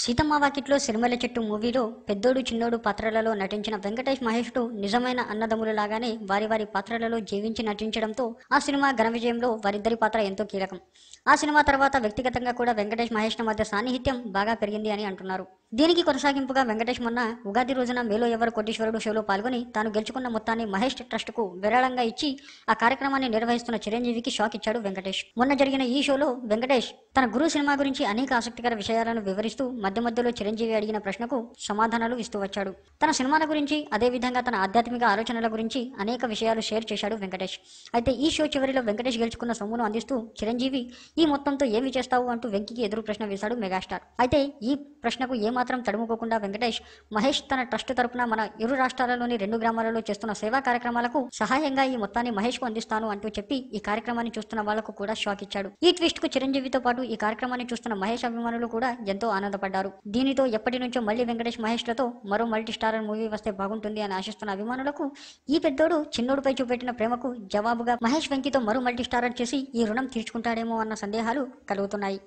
సీతమ్మ వాకిట్లో సిరిమల చెట్టు మూవీలో పెద్దోడు చిన్నోడు పాత్రలలో నటించిన వెంకటేష్ మహేష్లు నిజమైన అన్నదమ్ములు లాగానే వారి వారి పాత్రలలో జీవించి నటించడంతో ఆ సినిమా ఘన విజయంలో వారిద్దరి పాత్ర ఎంతో కీలకం ఆ సినిమా తర్వాత వ్యక్తిగతంగా కూడా వెంకటేష్ మహేష్ మధ్య సాన్నిహిత్యం బాగా పెరిగింది అని అంటున్నారు దీనికి కొనసాగింపుగా వెంకటేష్ మొన్న ఉగాది రోజున మేలో ఎవరు కోటీశ్వరుడు షోలో పాల్గొని తాను గెలుచుకున్న మొత్తాన్ని మహేష్ ట్రస్ట్కు విరాళంగా ఇచ్చి ఆ కార్యక్రమాన్ని నిర్వహిస్తున్న చిరంజీవికి షాక్ ఇచ్చాడు వెంకటేష్ మొన్న జరిగిన ఈ షోలో వెంకటేష్ తన గురు సినిమా గురించి అనేక ఆసక్తికర విషయాలను వివరిస్తూ మధ్య మధ్యలో చిరంజీవి అడిగిన ప్రశ్నకు సమాధానాలు ఇస్తూ వచ్చాడు తన సినిమాల గురించి అదేవిధంగా తన ఆధ్యాత్మిక ఆలోచనల గురించి అనేక విషయాలు షేర్ చేశాడు వెంకటేష్ అయితే ఈ షో చివరిలో వెంకటేష్ గెలుచుకున్న సొమ్మును అందిస్తూ చిరంజీవి ఈ మొత్తంతో ఏమి చేస్తావు అంటూ వెంకికి ఎదురు ప్రశ్న వేశాడు మెగాస్టార్ అయితే ఈ ప్రశ్నకు ఏ మాత్రం తడుముకోకుండా వెంకటేష్ మహేష్ తన ట్రస్ట్ తరపున మన ఇరు రాష్ట్రాలలోని రెండు గ్రామాలలో చేస్తున్న సేవా కార్యక్రమాలకు సహాయంగా ఈ మొత్తాన్ని మహేష్ కు అందిస్తాను అంటూ చెప్పి ఈ కార్యక్రమాన్ని చూస్తున్న వాళ్లకు కూడా షాక్ ఇచ్చాడు ఈ ట్విస్ట్ కు చిరంజీవితో పాటు ఈ కార్యక్రమాన్ని చూస్తున్న మహేష్ అభిమానులు కూడా ఎంతో ఆనందపడ్డారు దీనితో ఎప్పటి నుంచో మళ్లీ వెంకటేష్ మహేష్ లతో మరో మల్టీ స్టార్ మూవీ వస్తే బాగుంటుంది అని ఆశిస్తున్న అభిమానులకు ఈ పెద్దోడు చిన్నోడిపై చూపెట్టిన ప్రేమకు జవాబుగా మహేష్ వెంకితో మరో మల్టీ స్టార్ చేసి ఈ రుణం తీర్చుకుంటాడేమో అన్న సందేహాలు కలుగుతున్నాయి